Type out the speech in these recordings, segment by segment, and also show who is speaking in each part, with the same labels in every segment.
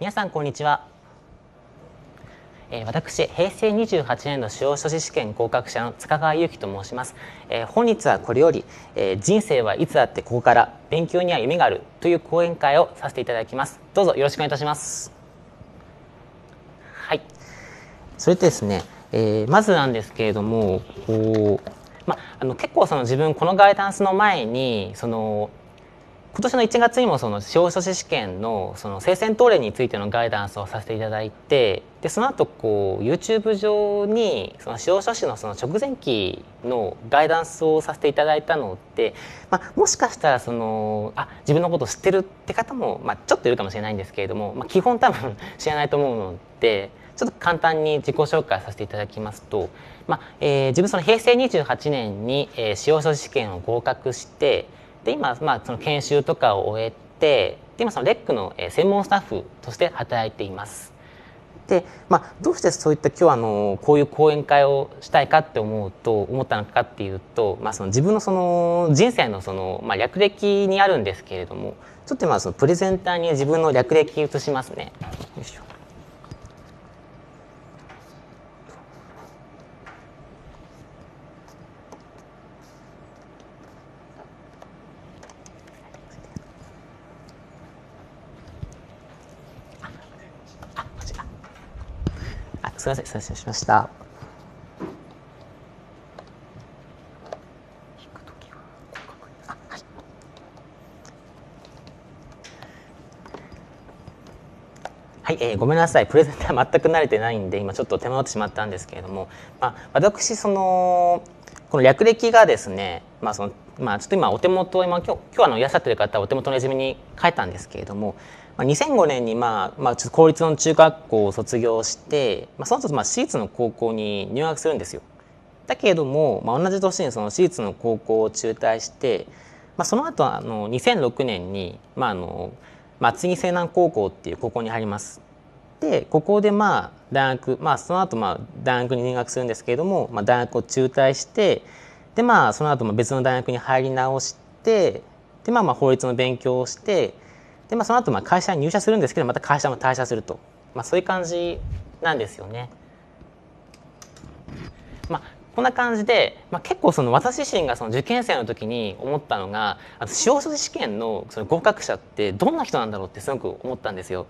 Speaker 1: 皆さんこんにちは、えー、私平成28年度司法書士試験合格者の塚川由紀と申します、えー、本日はこれより、えー、人生はいつだってここから勉強には夢があるという講演会をさせていただきますどうぞよろしくお願いいたしますはいそれでですね、えー、まずなんですけれどもこうまあ、あの結構その自分このガイダンスの前にその今年の1月にもその司法書士試験のその生鮮等例についてのガイダンスをさせていただいてでその後こう YouTube 上にその司法書士のその直前期のガイダンスをさせていただいたので、まあ、もしかしたらそのあ自分のことを知ってるって方も、まあ、ちょっといるかもしれないんですけれども、まあ、基本多分知らないと思うので。ちょっと簡単に自己紹介させていただきますと、まあえー、自分その平成28年に、えー、司法書士試験を合格してで今、まあ、その研修とかを終えてで今そのレックの専門スタッフとして働いています。で、まあ、どうしてそういった今日あのこういう講演会をしたいかって思うと思ったのかっていうと、まあ、その自分のその人生のその、まあ、略歴にあるんですけれどもちょっとまあそのプレゼンターに自分の略歴移しますね。よいしょすいません失礼しましたはい、えー、ごめんなさいプレゼンター 全く慣れてないんで今ちょっと手間取ってしまったんですけれども、まあ、私そのこの略歴がですね、まあそのまあ、ちょっと今お手元今今日今日あのいらっしゃってる方お手元のレジュに書いたんですけれども2005年に、まあまあ、公立の中学校を卒業して、まあ、その時、まあ、私立の高校に入学するんですよ。だけれども、まあ、同じ年にその私立の高校を中退して、まあ、その後あの2006年に、まあ、あの松木西南高校っていう高校に入ります。でここでまあ大学、まあ、その後まあ大学に入学するんですけれども、まあ、大学を中退してでまあその後も別の大学に入り直してでまあまあ法律の勉強をしてで、まあ、その後まあ会社に入社するんですけどまた会社も退社すると、まあ、そういう感じなんですよね。まあ、こんな感じで、まあ、結構その私自身がその受験生の時に思ったのがあと司法書士試験のその合格者ってどんな人なんだろうってすごく思ったんですよ。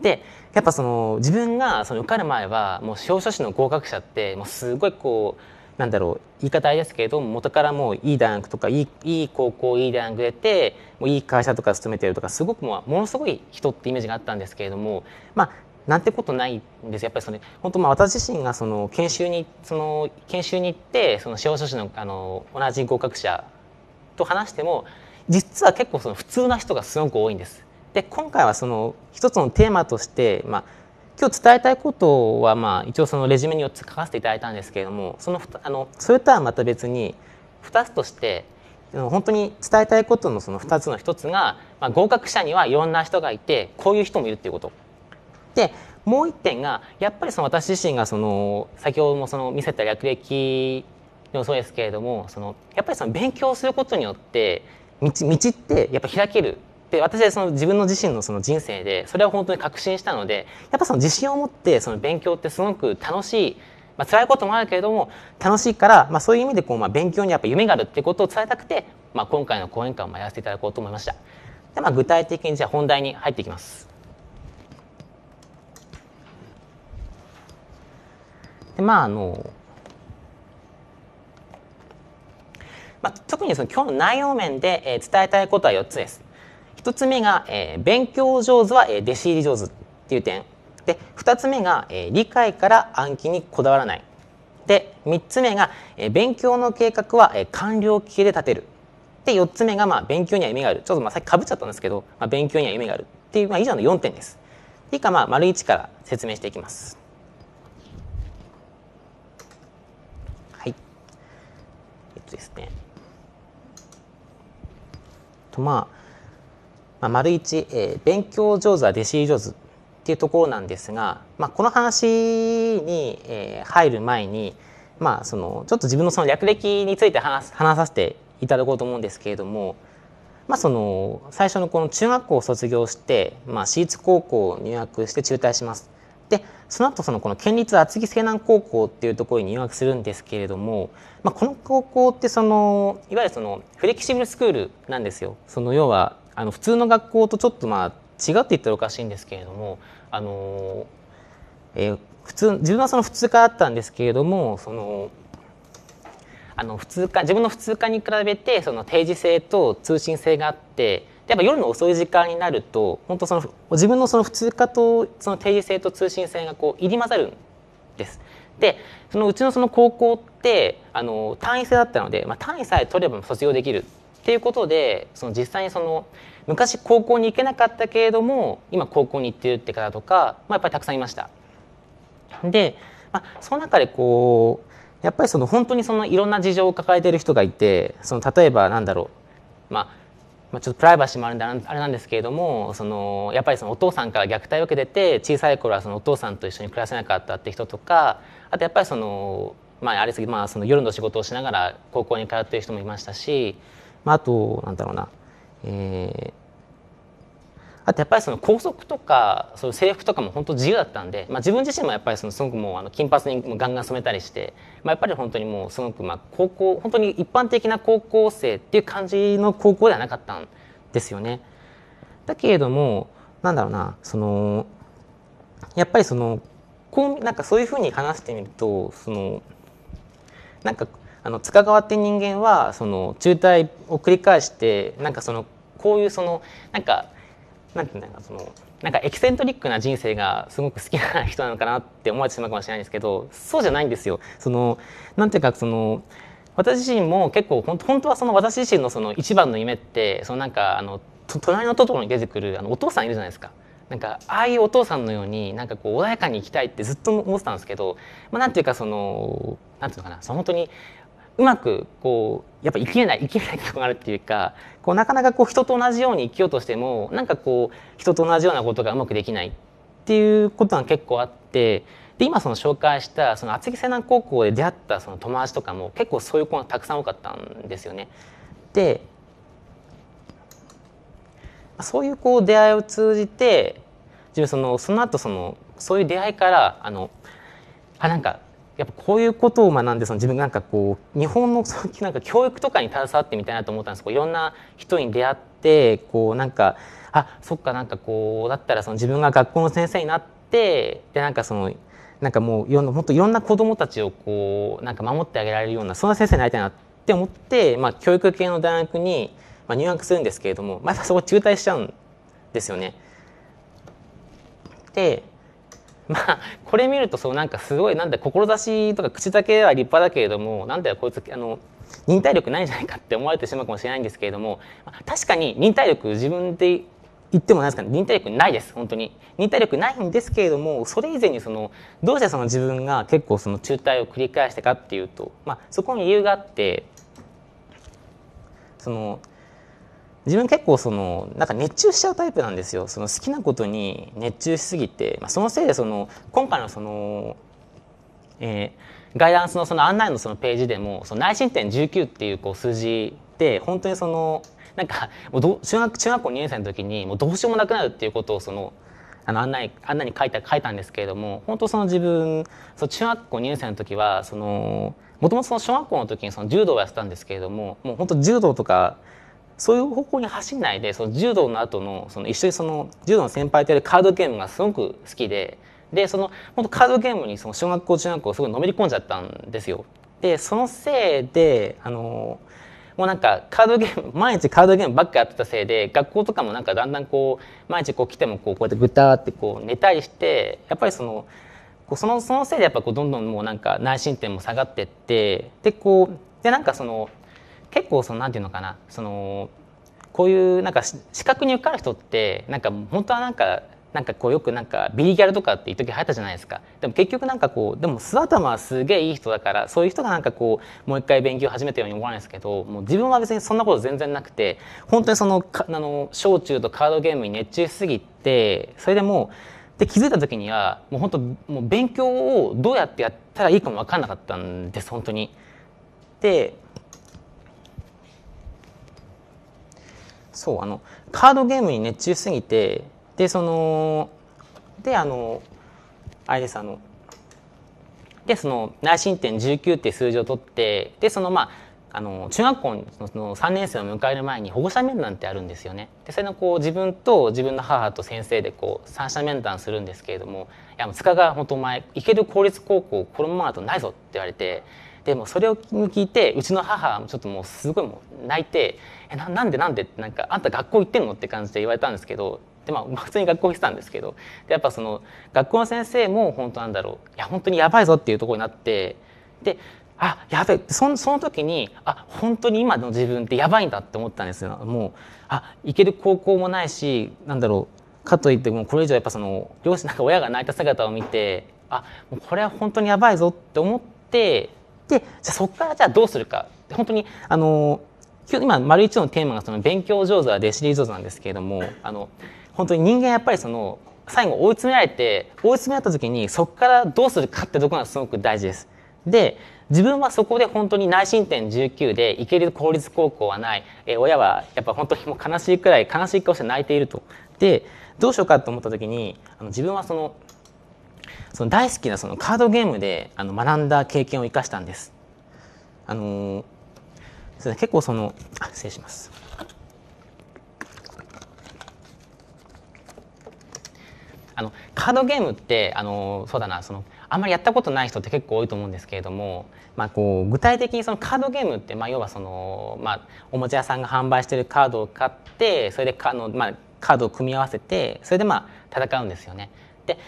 Speaker 1: でやっぱその自分がその受かる前はもう司法書士の合格者ってもうすごいこうなんだろう言い方あれですけれども元からもういい大学とかいいいい高校いい大学出てもういい会社とか勤めてるとかすごくもものすごい人ってイメージがあったんですけれどもまあなんてことないんですやっぱりそれ本当まあ私自身がその研修にその研修に行ってその司法書士のあの同じ合格者と話しても実は結構その普通な人がすごく多いんです。で今回はその一つのテーマとして、まあ、今日伝えたいことは、まあ、一応そのレジュメに書かせていただいたんですけれどもそのあのそれとはまた別に2つとして本当に伝えたいことのその2つの1つが、まあ、合格者にはいろんな人がいてこういう人もいるっていうこと。でもう1点がやっぱりその私自身がその先ほどもその見せた略歴でもそうですけれどもそのやっぱりその勉強することによって道道ってやっぱ開けるで私はその自分の自身のその人生でそれは本当に確信したのでやっぱその自信を持ってその勉強ってすごく楽しい、まあ辛いこともあるけれども楽しいから、まあ、そういう意味でこう、まあ、勉強にやっぱ夢があるってことを伝えたくて、まあ、今回の講演会もやらせていただこうと思いましたで、まあ、具体的にじゃあ本題に入っていきますでまああのまあ、特にその今日の内容面で、えー、伝えたいことは4つです。1つ目が、えー、勉強上手は、え弟子入り上手っていう点で2つ目が、えー、理解から暗記にこだわらないで3つ目が、えー、勉強の計画は、えー、官僚系で立てるで4つ目が、まあ、勉強には夢があるちょっとまあさっきかぶっちゃったんですけど、まあ、勉強には夢があるっていう、まあ、以上の4点です。以下、いかまあ丸1から説明していきます。はい。えっとですね。とまあまあ、丸一、えー、勉強上手は弟子入り上手っていうところなんですが、まあ、この話に、えー、入る前に、まあ、そのちょっと自分のその略歴について話話させていただこうと思うんですけれども、まあ、その最初のこの中学校を卒業して、まあ、私立高校を入学して中退します。でその後そのこの県立厚木西南高校っていうところに入学するんですけれども、まあ、この高校ってそのいわゆるそのフレキシブルスクールなんですよ。その要はあの普通の学校とちょっとまあ違って言ったらおかしいんですけれどもあの、えー、普通自分はその普通科だったんですけれどもそのあの普通科自分の普通科に比べてその定時性と通信性があってやっぱ夜の遅い時間になると本当その自分のその普通科とその定時性と通信性がこう入り混ざるんです。でそのうちのその高校ってあの単位制だったので、まあ、単位さえ取れば卒業できるっていうことでその実際にその昔高校に行けなかったけれども今高校に行ってるって方とか、まあ、やっぱりたくさんいました。で、まあ、その中でこうやっぱりその本当にそのいろんな事情を抱えてる人がいてその例えばなんだろう、まあまあ、ちょっとプライバシーもあるんであれなんですけれどもそのやっぱりそのお父さんから虐待を受けてて小さい頃はそのお父さんと一緒に暮らせなかったって人とかあとやっぱりその、まあ、あれですぎ、まあ、その夜の仕事をしながら高校に通ってる人もいましたしまあ、あとなんだろうな、えー、あとやっぱりその校則とかその制服とかも本当自由だったんで、まあ、自分自身もやっぱりそのすごくもうあの金髪にガンガン染めたりして、まあ、やっぱり本当にもうすごくまあ高校本当に一般的な高校生っていう感じの高校ではなかったんですよね。だけれどもなんだろうなそのやっぱりそのこうなんかそういうふうに話してみるとそのなんかあの塚川って人間はその中退を繰り返してなんかそのこういうそのなんかなんていうんだろうそのなんかエキセントリックな人生がすごく好きな人なのかなって思われてしまうかもしれないんですけどそうじゃないんですよ。そのなんていうかその私自身も結構本当はその私自身のその一番の夢ってそのなんかあの隣のトトロに出てくるあのお父さんいるじゃないですか。なんかああいうお父さんのようになんかこう穏やかに生きたいってずっと思ってたんですけど、まあ、なんていうかそのなんていうのかなその本当にうまくこうやっぱ生きれない生きれないとがあるっていうかこうなかなかこう人と同じように生きようとしてもなんかこう人と同じようなことがうまくできないっていうことが結構あってで今その紹介したその厚木瀬南高校で出会ったその友達とかも結構そういう子がたくさん多かったんですよね。でそういうこう出会いを通じて自分そのその後そのそういう出会いからあのあなんかやっぱこういうことを学んでその自分なんかこう日本のなんか教育とかに携わってみたいなと思ったんですけいろんな人に出会ってこうなんかあそっかなんかこうだったらその自分が学校の先生になってでなんかそのなんかもうもっといろんな子どもたちをこうなんか守ってあげられるようなそんな先生になりたいなって思って、まあ、教育系の大学に入学するんですけれどもまたそこ中退しちゃうんですよね。で まあこれ見るとそうなんかすごいなんだ志とか口だけは立派だけれどもなんだよこいつあの忍耐力ないんじゃないかって思われてしまうかもしれないんですけれども確かに忍耐力自分で言ってもないですかね忍耐力ないです本当に忍耐力ないんですけれどもそれ以前にそのどうしてその自分が結構その中退を繰り返したかっていうと、まあ、そこに理由があってその自分結構そのなんか熱中しちゃうタイプなんですよその好きなことに熱中しすぎて、まあ、そのせいでその今回のその、えー、ガイダンスのその案内のそのページでもその内申点19っていうこう数字で本当にそのなんかもう中学中学校2年生の時にもうどうしようもなくなるっていうことをそのあの案内案内に書いた書いたんですけれども本当その自分その中学校2年生の時はそのもともと小学校の時にその柔道をやってたんですけれどももう本当柔道とかそういう方向に走んないでその柔道の後のその一緒にその柔道の先輩とやるカードゲームがすごく好きででその本当カードゲームにその小学校中学校すごいのめり込んじゃったんですよ。でそのせいであのもうなんかカードゲーム毎日カードゲームばっかやってたせいで学校とかもなんかだんだんこう毎日こう来てもこうこうやってぐたってこう寝たりしてやっぱりそのそのそのせいでやっぱこうどんどんもうなんか内申点も下がってってでこうでなんかその結構そのなんていうのかなそのこういうなんか視覚に受かる人ってなんか本当はなんかなんかこうよくなんかビリギャルとかって一時流行ったじゃないですかでも結局なんかこうでも素頭はすげえいい人だからそういう人がなんかこうもう一回勉強始めたように思わないですけどもう自分は別にそんなこと全然なくて本当にそのかあの小中とカードゲームに熱中しすぎてそれでもうで気づいた時にはもう本当もう勉強をどうやってやったらいいかも分かんなかったんです本当に。でそう、あの、カードゲームに熱中すぎて、で、その、で、あの、あれです、あの、で、その、内申点19って数字を取って、で、その、まあ、あの中学校のその3年生を迎える前に保護者面談ってあるんですよね。でそれのこう自分と自分の母と先生でこう三者面談するんですけれども「いや塚川本お前行ける公立高校このままだとないぞ」って言われてでもそれを聞いてうちの母はちょっともうすごいもう泣いてえななんでなんでってなんかあんた学校行ってんのって感じで言われたんですけどでまあ 普通に学校行ってたんですけどでやっぱその学校の先生も本当なんだろういや本当にやばいぞっていうところになってであやべえそその時にあ本当に今の自分ってやばいんだって思ったんですよもうあ行ける高校もないしなんだろうかといってもこれ以上やっぱその両親なんか親が泣いた姿を見てあもうこれは本当にやばいぞって思ってでじゃあそこからじゃあどうするか本当にあのー今丸一のテーマがその勉強上手は弟子リり上手なんですけれどもあの本当に人間やっぱりその最後追い詰められて追い詰められた時にそこからどうするかってところがすごく大事です。で自分はそこで本当に内申点19で行ける公立高校はない、え親はやっぱ本当にもう悲しいくらい悲しい顔して泣いていると。でどうしようかと思った時にあの自分はそのその大好きなそのカードゲームであの学んだ経験を生かしたんです。あのーそう結構その失礼しますあのカードゲームってあのそうだなそのあんまりやったことない人って結構多いと思うんですけれども、まあ、こう具体的にそのカードゲームって、まあ、要はその、まあ、おもちゃ屋さんが販売してるカードを買ってそれでかの、まあ、カードを組み合わせてそれでまあ戦うんですよね。で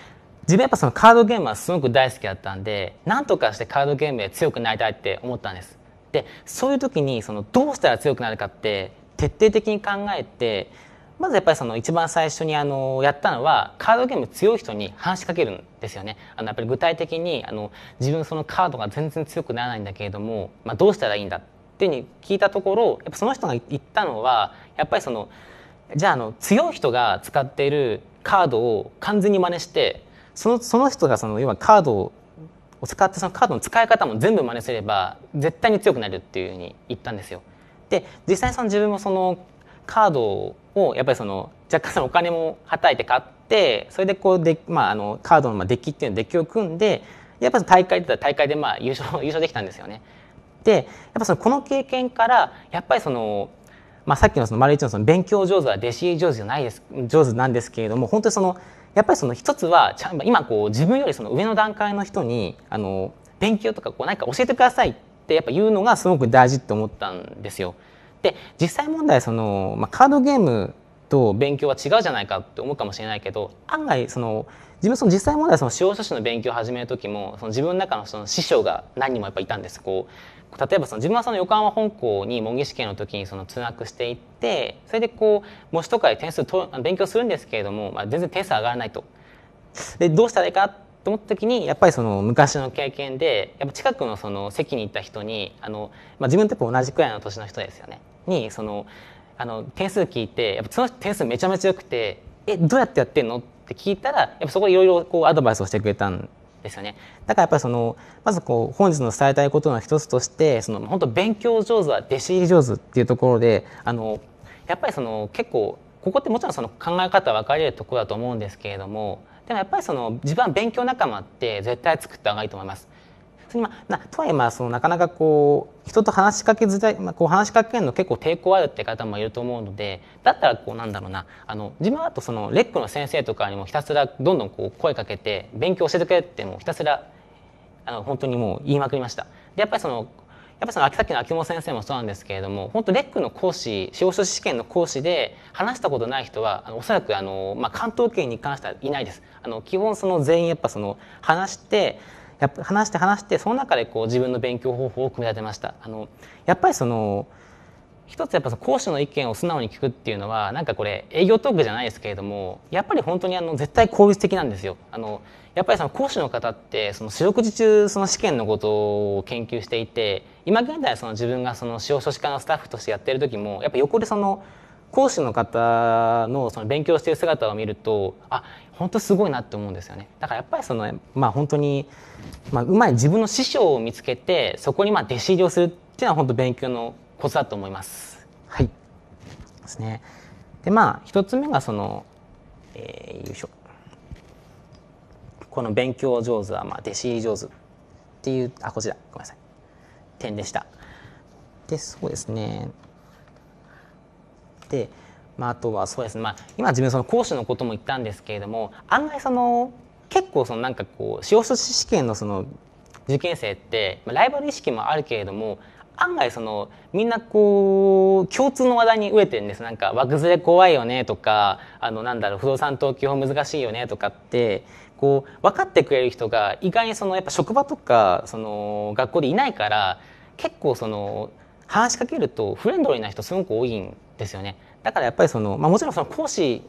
Speaker 1: 自分やっぱそのカードゲームはすごく大好きだったんでなんとかしてカードゲームで強くなりたいって思ったんです。でそういう時にそのどうしたら強くなるかって徹底的に考えてまずやっぱりその一番最初にあのやったのはカードゲーム強い人に話しかけるんですよね。あのやっぱり具体的にあの自分そのカードが全然強くならないんだけれども、まあ、どうしたらいいんだってに聞いたところやっぱその人が言ったのはやっぱりそのじゃああの強い人が使っているカードを完全に真似してそのその人がその要はカードをを使ってそのカードの使い方も全部真似すれば絶対に強くなるっていうふうに言ったんですよ。で実際その自分もそのカードをやっぱりその若干そのお金もはたいて買ってそれでこうで、まあ、あのカードのデッキっていうのデッキを組んでやっぱ大会で大会でまあ優勝 優勝できたんですよね。でやっぱそのこの経験からやっぱりそのまあ、さっきのその丸一のその勉強上手は弟子上手じゃないです上手なんですけれども本当にそのやっぱりその一つは今こう自分よりその上の段階の人にあの勉強とかこう何か教えてくださいってやっぱ言うのがすごく大事って思ったんですよ。で実際問題その、まあ、カードゲームと勉強は違うじゃないかって思うかもしれないけど案外その自分その実際問題その司法書士の勉強を始める時もその自分の中のその師匠が何人もやっぱいたんですこう例えばその自分はその横浜本校に模擬試験の時にその通学していってそれでこう模試とかで点数と勉強するんですけれども、まあ、全然点数上がらないと。でどうしたらいいかと思った時にやっぱりその昔の経験でやっぱ近くのその席に行った人にあの、まあ、自分と同じくらいの年の人ですよねにそのあの点数聞いてやっぱその点数めちゃめちゃ良くて「えどうやってやってんの?」って聞いたらやっぱそこいろいろアドバイスをしてくれたんですよね。だからやっぱりその、まずこう、本日の伝えたいことの一つとして、その、本当勉強上手は弟子入り上手っていうところで、あの、やっぱりその、結構、ここってもちろんその考え方分かれるところだと思うんですけれども、でもやっぱりその、自分は勉強仲間って絶対作った方がいいと思います。それまあ、とはいえまあそのなかなかこう人と話しかけづらい、まあ、こう話しかけるの結構抵抗あるって方もいると思うのでだったらこうなんだろうなあの自分はあとそのレックの先生とかにもひたすらどんどんこう声かけて勉強教えてくれってもひたすらあの本当にもう言いまくりました。でやっぱりそのやっぱその秋崎の秋元先生もそうなんですけれども本当レックの講師司法書士試験の講師で話したことない人はあのおそらくあの、まあ、関東圏に関してはいないです。あの基本その全員やっぱその話してやっぱ話して話してその中でこう自分の勉強方法を組み立てました。あのやっぱりその一つやっぱ講師の意見を素直に聞くっていうのはなんかこれ営業トークじゃないですけれどもやっぱり本当にあの絶対効率的なんですよ。あのやっぱりその講師の方ってその四六時中その試験のことを研究していて今現在その自分がその司法書士課のスタッフとしてやってる時もやっぱ横でその講師の方のその勉強している姿を見るとあ本当すごいなって思うんですよねだからやっぱりそのまあ本当にまあうまい自分の師匠を見つけてそこにまあ弟子入りをするっていうのは本当勉強のコツだと思いますはいですねでまあ1つ目がそのえー、よいしょこの勉強上手はまあ弟子入り上手っていうあこちらごめんなさい点でしたでそうですねでまあ、あとはそうですね、まあ、今自分その講師のことも言ったんですけれども案外その結構そのなんかこう司法書士試験のその受験生って、まあ、ライバル意識もあるけれども案外そのみんなこう共通の話題に飢えてるんですなんか枠崩れ怖いよねとかあのなんだろう不動産投機法難しいよねとかってこう分かってくれる人が意外にそのやっぱ職場とかその学校でいないから結構その話しかけるとフレンドリーな人すごく多いんですよね。だからやっぱりその、まあ、もちろんその講師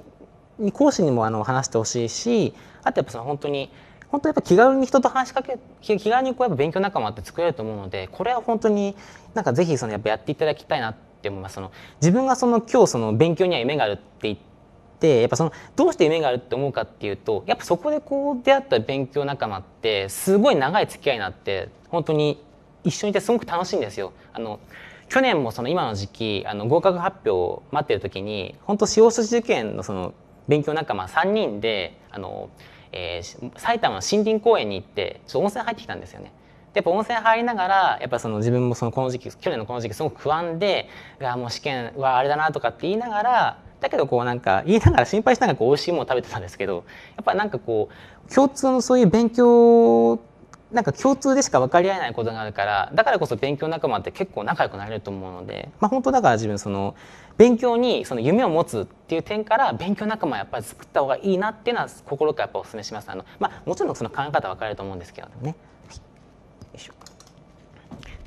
Speaker 1: に講師にもあの話してほしいしあとやっぱその本当に本当やっぱ気軽に人と話しかけ気軽にこうやっぱ勉強仲間って作れると思うのでこれは本当になんかぜひそのやっぱやっていただきたいなって思いますその自分がその今日その勉強には夢があるって言ってやっぱそのどうして夢があるって思うかっていうとやっぱそこでこう出会った勉強仲間ってすごい長い付き合いになって本当に一緒にいてすごく楽しいんですよ。あの去年もその今の時期あの合格発表を待ってる時に本当司法書士受験のその勉強仲間3人であの、えー、埼玉の森林公園に行ってちょっと温泉入ってきたんですよね。でやっぱ温泉入りながらやっぱその自分もそのこの時期去年のこの時期すごく不安でもう試験はあれだなとかって言いながらだけどこうなんか言いながら心配しながらこう美味しいもの食べてたんですけどやっぱなんかこう共通のそういう勉強なんか共通でしか分かり合えないことがあるからだからこそ勉強仲間って結構仲良くなれると思うので、まあ、本当だから自分その勉強にその夢を持つっていう点から勉強仲間やっぱり作った方がいいなっていうのは心からやっぱお勧めしますあの、まあ、もちろんその考え方分かれると思うんですけどね。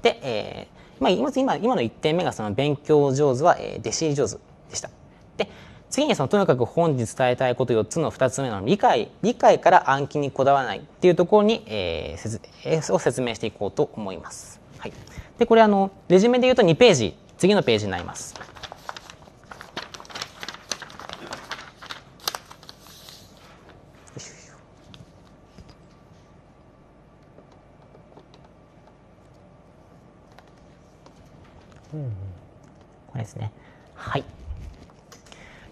Speaker 1: で、えーまあ、今今の1点目がその勉強上手は、えー、弟子上手でした。で次にそのとにかく本日伝えたいこと4つの2つ目の理解理解から暗記にこだわらないっていうところに、えー、えを説明していこうと思います。はい、でこれあのレジュメで言うと2ページ次のページになります。うん、これですね。はい。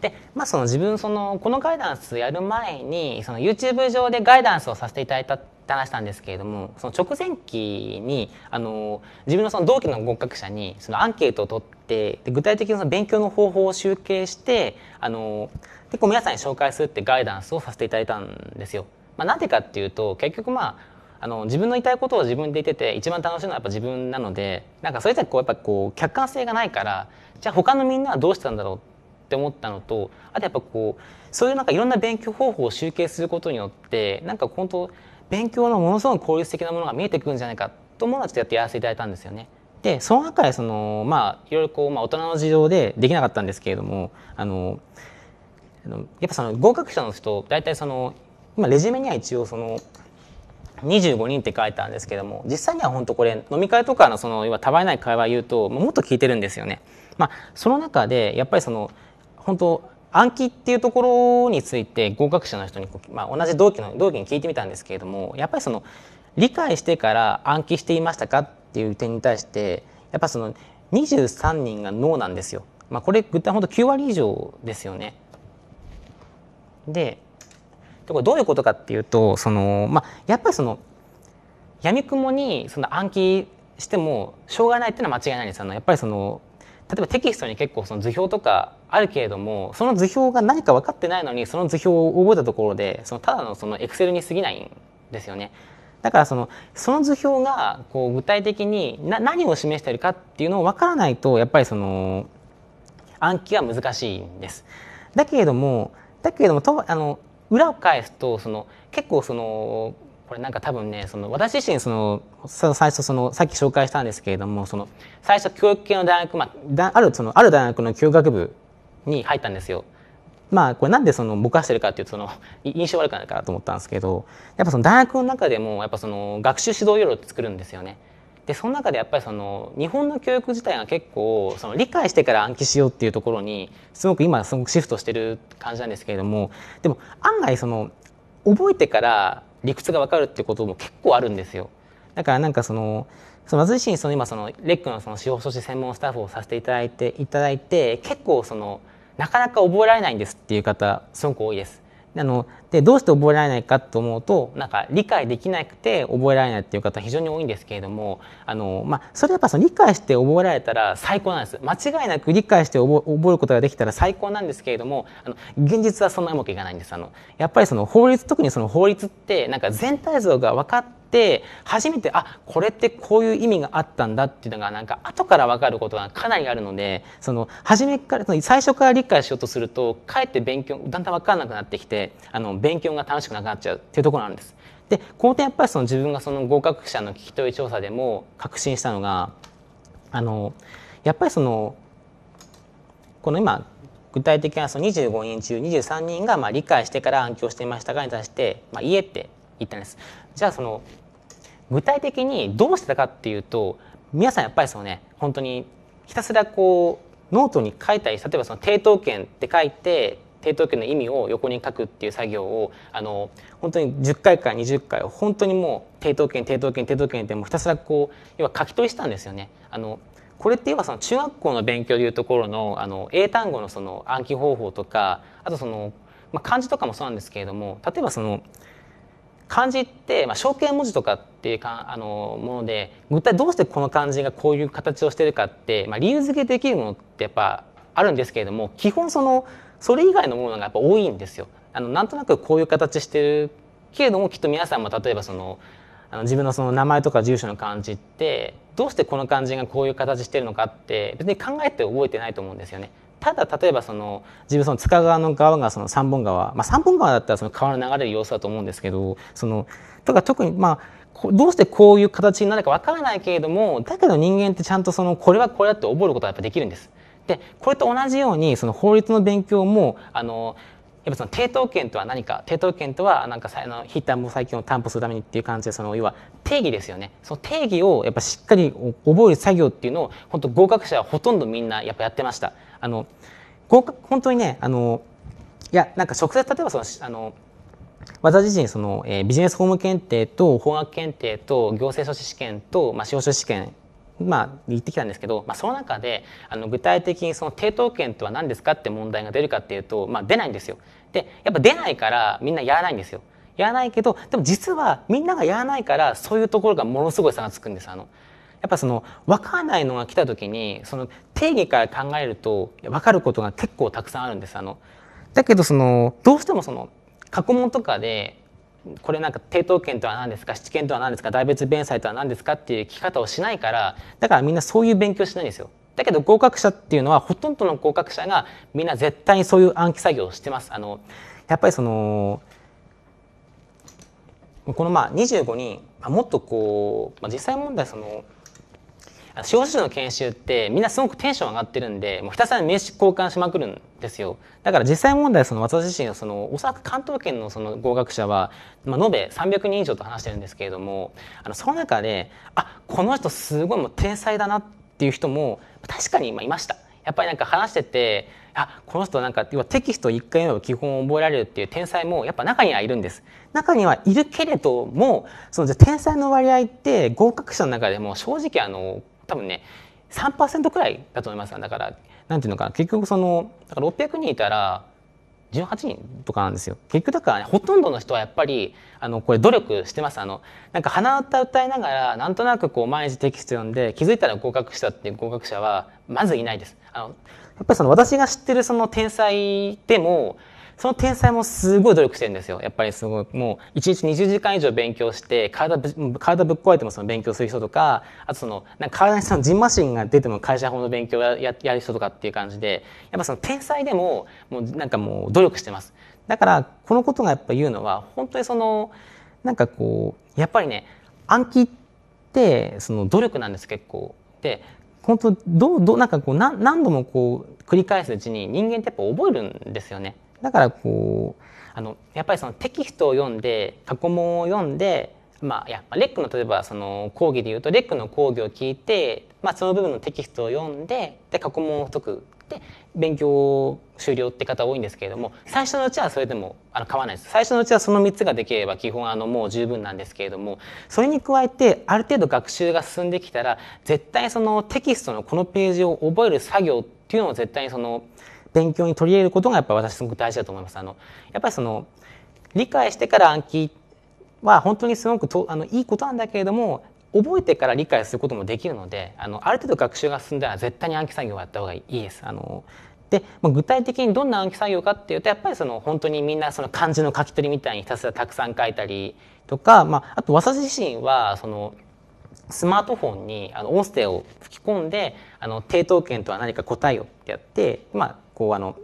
Speaker 1: で、まあ、その自分そのこのガイダンスやる前にその YouTube 上でガイダンスをさせていただいたって話したんですけれどもその直前期にあの自分のその同期の合格者にそのアンケートを取ってで具体的なその勉強の方法を集計してあの結構皆さんに紹介するってガイダンスをさせていただいたんですよ。まあ、なでかっていうと結局まああの自分の言いたいことを自分で言ってて一番楽しいのはやっぱ自分なのでなんかそれじゃこうやっぱこう客観性がないからじゃあ他のみんなはどうしたんだろうって思ったのとあとやっぱこうそういうなんかいろんな勉強方法を集計することによってなんか本当勉強のものすごく効率的なものが見えてくるんじゃないかと思うのでちょっとやってやらせていただいたんですよね。でその中でそのまあいろいろこう、まあ、大人の事情でできなかったんですけれどもあのやっぱその合格者の人大体その今レジュメには一応その25人って書いたんですけども実際には本当これ飲み会とかのその要はたばえない会話言うともっと聞いてるんですよね。まあ、その中でやっぱりその本当暗記っていうところについて合格者の人に、まあ、同じ同期の同期に聞いてみたんですけれどもやっぱりその理解してから暗記していましたかっていう点に対してやっぱその23人がノーなんですよ。まあ、これ具体本当9割以上ですよね。でこれどういうことかっていうとその、まあ、やっぱりその闇雲にその暗記してもしょうがないっていうのは間違いないんですよ、ね。やっぱりその例えばテキストに結構その図表とかあるけれどもその図表が何か分かってないのにその図表を覚えたところでそのただのそのエクセルに過ぎないんですよね。だからそのその図表がこう具体的にな何を示しているかっていうのを分からないとやっぱりその暗記は難しいんです。だけれどもだけれどもとあの裏を返すとその結構そのこれなんか多分ねその私自身その最初そのさっき紹介したんですけれどもその最初教育系の大学、まあ、あるそのある大学の教学部に入ったんですよ。まあこれなんでそのぼかしてるかっていうとその印象悪くなるかなと思ったんですけどやっぱその大学の中でもやっぱその学習指導要領って作るんですよね。でその中でやっぱりその日本の教育自体が結構その理解してから暗記しようっていうところにすごく今すごくシフトしてる感じなんですけれどもでも案外その覚えてから理屈が分かるってことも結構あるんですよ。だからなんかそのその私自身その今そのレックのその司法書士専門スタッフをさせていただいていただいて結構そのなかなか覚えられないんですっていう方すごく多いです。あのでどうして覚えられないかと思うとなんか理解できなくて覚えられないっていう方非常に多いんですけれどもあの、まあ、それやっぱその理解して覚えられたら最高なんです間違いなく理解して覚えることができたら最高なんですけれどもあの現実はそんなうまくいかないんですあのやっぱりその法律特にその法律ってなんか全体像が分かっって初めてあこれってこういう意味があったんだっていうのがなんか後から分かることがかなりあるのでその初めからその最初から理解しようとするとかえって勉強だんだん分からなくなってきてあの勉強が楽しくなくなっちゃうっていうところなんです。でこの点やっぱりその自分がその合格者の聞き取り調査でも確信したのがあのやっぱりそのこの今具体的なその25人中23人がまあ理解してから暗記をしていましたがに対して、まあ、いえって言ったんです。じゃあその具体的にどうしてたかっていうと皆さんやっぱりそのね本当にひたすらこうノートに書いたり例えばその抵当権って書いて抵当権の意味を横に書くっていう作業をあの本当に10回から20回を本当にもう抵当権抵当権抵当権ってもうひたすらこう要は書き取りしたんですよね。あのこれって要はその中学校の勉強でいうところのあの英単語のその暗記方法とかあとその、まあ、漢字とかもそうなんですけれども例えばその漢字って、まあ、象形文字とかっていうかあのもので具体どうしてこの漢字がこういう形をしてるかって、まあ、理由付けできるものってやっぱあるんですけれども基本そのそれ以外のものがやっぱ多いんですよ。あのなんとなくこういう形してるけれどもきっと皆さんも例えばそのあの自分のその名前とか住所の漢字ってどうしてこの漢字がこういう形してるのかって別に考えて覚えてないと思うんですよね。ただ例えばその自分その塚川の川がその三本川、まあ、三本川だったらその川の流れる様子だと思うんですけどそのとか特にまあどうしてこういう形になるかわからないけれどもだけど人間ってちゃんとそのこれはこれだって覚えることはやっぱできるんです。でこれと同じようにその法律の勉強もあのやっぱその抵当権とは何か抵当権とはなんかあの非担保債権を担保するためにっていう感じでその要は定義ですよねその定義をやっぱしっかり覚える作業っていうのを本当合格者はほとんどみんなやっぱやってましたあの合格本当にねあのいやなんか直接例えばそのあの私自身その、えー、ビジネス法務検定と法学検定と行政書士試験と、まあ、司法書士試験まあ、言ってきたんですけど、まあ、その中であの具体的にその抵当権とは何ですかって問題が出るかっていうと、まあ、出ないんですよ。でやっぱ出ないからみんなやらないんですよ。やらないけどでも実はみんながやらないからそういうところがものすごい差がつくんですあのやっぱそのわからないのが来た時にその定義から考えるとわかることが結構たくさんあるんですあのだけどそのどうしてもその過去問とかでこれなんか抵当権とは何ですか質権とは何ですか大別弁済とは何ですかっていう聞き方をしないからだからみんなそういう勉強しないんですよ。だけど合格者っていうのはほとんどの合格者がみんな絶対にそういう暗記作業をしてます。あのやっぱりそのこのまあ25人もっとこう、まあ、実際問題その司法書士の研修ってみんなすごくテンション上がってるんでもうひたすら名刺交換しまくるんですよだから実際問題その私自身そのおそらく関東圏のその合格者は、まあ、延べ300人以上と話してるんですけれどもあのその中であこの人すごいもう天才だなっていう人も確かに今いました。やっぱりなんか話しててあこの人なんか要はテキスト1回目の基本を覚えられるっていう天才もやっぱ中にはいるんです中にはいるけれどもそのじゃ天才の割合って合格者の中でも正直あの多分ね3%くらいだと思いますだからなんていうのかな結局そのだから600人いたら18人とかなんですよ結局だから、ね、ほとんどの人はやっぱりあのこれ努力してますあのなんか鼻歌歌いながらなんとなくこう毎日テキスト読んで気づいたら合格したっていう合格者はまずいないですあのやっぱりその私が知ってるその天才でもその天才もすごい努力してるんですよ。やっぱりすごい、もう1日20時間以上勉強して、体ぶ、体ぶっ壊れてもその勉強する人とか、あとその、なんか体にそのジンマシンが出ても会社法の勉強をややる人とかっていう感じで、やっぱその天才でも、もうなんかもう努力してます。だから、このことがやっぱ言うのは、本当にその、なんかこう、やっぱりね、暗記って、その努力なんです、結構。で、本当どう、どう、なんかこう、何度もこう、繰り返すうちに人間ってやっぱ覚えるんですよね。だからこうあのやっぱりそのテキストを読んで過去問を読んで、まあ、いやレックの例えばその講義でいうとレックの講義を聞いて、まあ、その部分のテキストを読んでで過去問を解くで勉強終了って方多いんですけれども最初のうちはそれでもあの買わないです最初のうちはその3つができれば基本あのもう十分なんですけれどもそれに加えてある程度学習が進んできたら絶対そのテキストのこのページを覚える作業っていうのを絶対その勉強に取り入れることがやっぱ私すごく大事だと思います。あのやっぱりその理解してから暗記は本当にすごくとあのいいことなんだけれども覚えてから理解することもできるのであのある程度学習が進んだら絶対に暗記作業をやった方がいいです。あので、まあ、具体的にどんな暗記作業かっていうとやっぱりその本当にみんなその漢字の書き取りみたいにひたすらたくさん書いたりとか、まあ、あと私自身はそのスマートフォンにあの音声を吹き込んであの抵当権とは何か答えをってやって、まあ、こうあの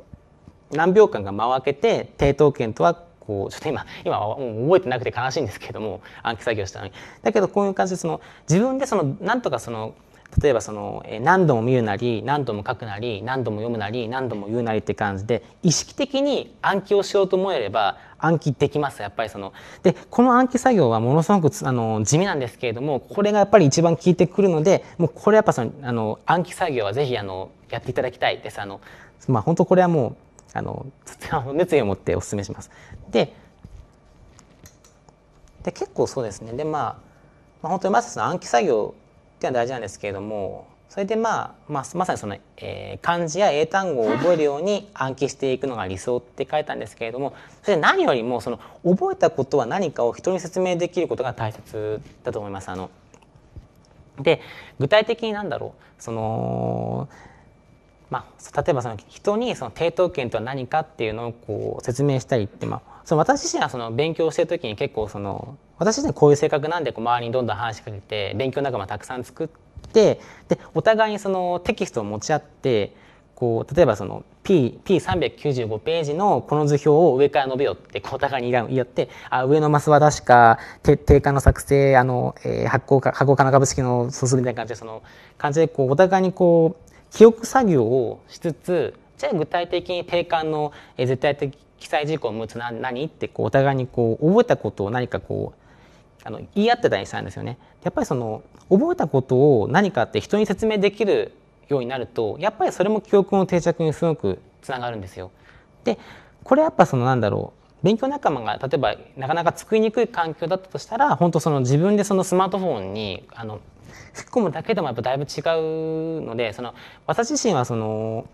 Speaker 1: 何秒間が間を空けて抵当権とはこうちょっと今今覚えてなくて悲しいんですけれども暗記作業したのに。だけどこういう感じでその自分でそのなんとかその例えばその何度も見るなり何度も書くなり何度も読むなり何度も言うなりって感じで意識的に暗記をしようと思えれば暗記できますやっぱりその。でこの暗記作業はものすごくあの地味なんですけれどもこれがやっぱり一番効いてくるのでもうこれやっぱそのあの暗記作業はぜひあのやっていただきたいです。あのまあ本当これはもうあの 熱意を持ってお勧めします。でで結構そうですねでまあ、まあ、本当にまず暗記作業っていうのは大事なんですけれどもそれで、まあ、まあ、まさにその、えー、漢字や英単語を覚えるように暗記していくのが理想って書いたんですけれどもそれ何よりもその覚えたことは何かを人に説明できることが大切だと思います。あので具体的に何だろうそのまあ、例えばその人にその抵当権とは何かっていうのをこう説明したりって、まあ、その私自身はその勉強してる時に結構その私自身こういう性格なんでこう周りにどんどん話しかけて勉強仲間たくさん作ってでお互いにそのテキストを持ち合ってこう例えばその P P395 ページのこの図表を上から述べよってお互いに言い合ってあ上のマスは確か定価の作成あの、えー、発行か発行株式の素数みたいな感じでその感じでこうお互いにこう記憶作業をしつつじゃあ具体的に定款の絶対的記載事項を6つ何ってこうお互いにこう覚えたことを何かこうあの言い合ってたりしたんですよね。やっぱりその覚えたことを何かって人に説明できるようになるとやっぱりそれも記憶の定着にすごくつながるんですよ。でこれやっぱそのなんだろう勉強仲間が例えばなかなか作りにくい環境だったとしたら本当その自分でそのスマートフォンにあの吹き込むだけでもやっぱだいぶ違うのでその私自身はその